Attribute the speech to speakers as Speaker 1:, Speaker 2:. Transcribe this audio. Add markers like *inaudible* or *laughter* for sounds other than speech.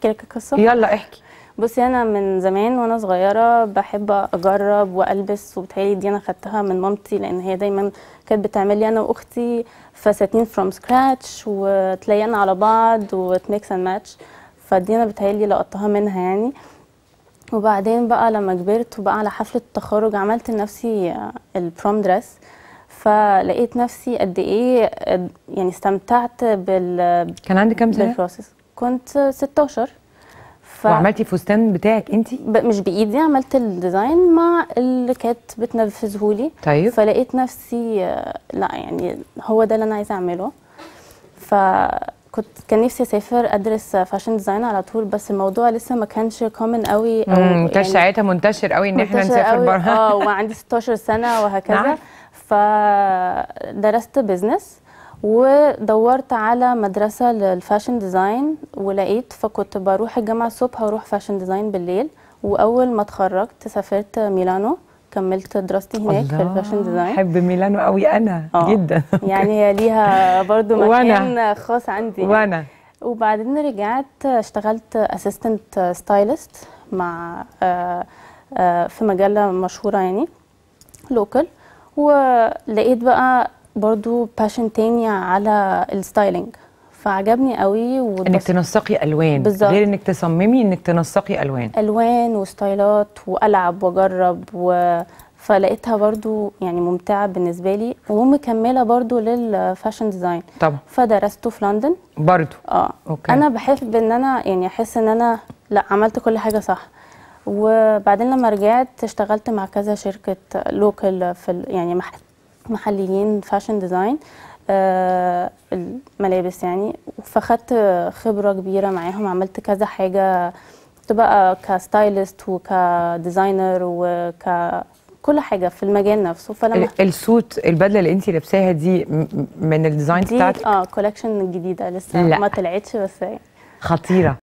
Speaker 1: احكي لك قصه يلا احكي بصي انا من زمان وانا صغيره بحب اجرب والبس وبتهيألي دي انا خدتها من مامتي لان هي دايما كانت بتعمل لي انا واختي فساتين فروم سكراتش وتلينا على بعض وتميكس اند ماتش فدي انا بتهيألي لقطتها منها يعني وبعدين بقى لما كبرت وبقى على حفله التخرج عملت لنفسي البروم دريس فلقيت نفسي قد ايه يعني استمتعت بال كان عندي كام سنه؟ كنت 16 ف... وعملتي فستان بتاعك انت ب... مش بايدي عملت الديزاين مع اللي كانت بتنفذه لي طيب فلقيت نفسي آه، لا يعني هو ده اللي انا عايزه اعمله فكنت كان نفسي اسافر ادرس فاشن ديزاين على طول بس الموضوع لسه ما كانش كومن قوي او ما يعني كانش يعني ساعتها منتشر قوي ان احنا نسافر بره اه وعندي 16 سنه وهكذا نعم. فدرست بزنس ودورت على مدرسة للفاشن ديزاين ولقيت فكنت بروح الجامعة الصبح واروح فاشن ديزاين بالليل واول ما اتخرجت سافرت ميلانو كملت دراستي هناك الله في الفاشن ديزاين بحب ميلانو قوي آه. انا آه. جدا *laughs* يعني هي ليها برضو *laughs* مكان وأنا. خاص عندي وانا وبعدين رجعت اشتغلت اسيستنت ستايلست مع آآ آه، آآ آه، في مجله مشهوره يعني لوكال ولقيت بقى برضو باشن تاني على الستايلينج فعجبني قوي وبس... انك تنسقي الوان بالزبط. غير انك تصممي انك تنسقي الوان الوان وستايلات والعب واجرب و... فلقيتها برضو يعني ممتعه بالنسبه لي ومكمله برضو للفاشن ديزاين طبعا فدرسته في لندن برضو اه أوكي. انا بحب ان انا يعني احس ان انا لا عملت كل حاجه صح وبعدين لما رجعت اشتغلت مع كذا شركه لوكال في يعني محل محليين فاشن آه، ديزاين الملابس يعني فاخدت خبرة كبيرة معاهم عملت كذا حاجة كنت بقى كستايلست وكديزاينر وك كل حاجه في المجال نفسه فلما السوت البدله اللي انت لابساها دي من الديزاين بتاعتك اه كولكشن جديده لسه لا. ما طلعتش بس يعني. خطيره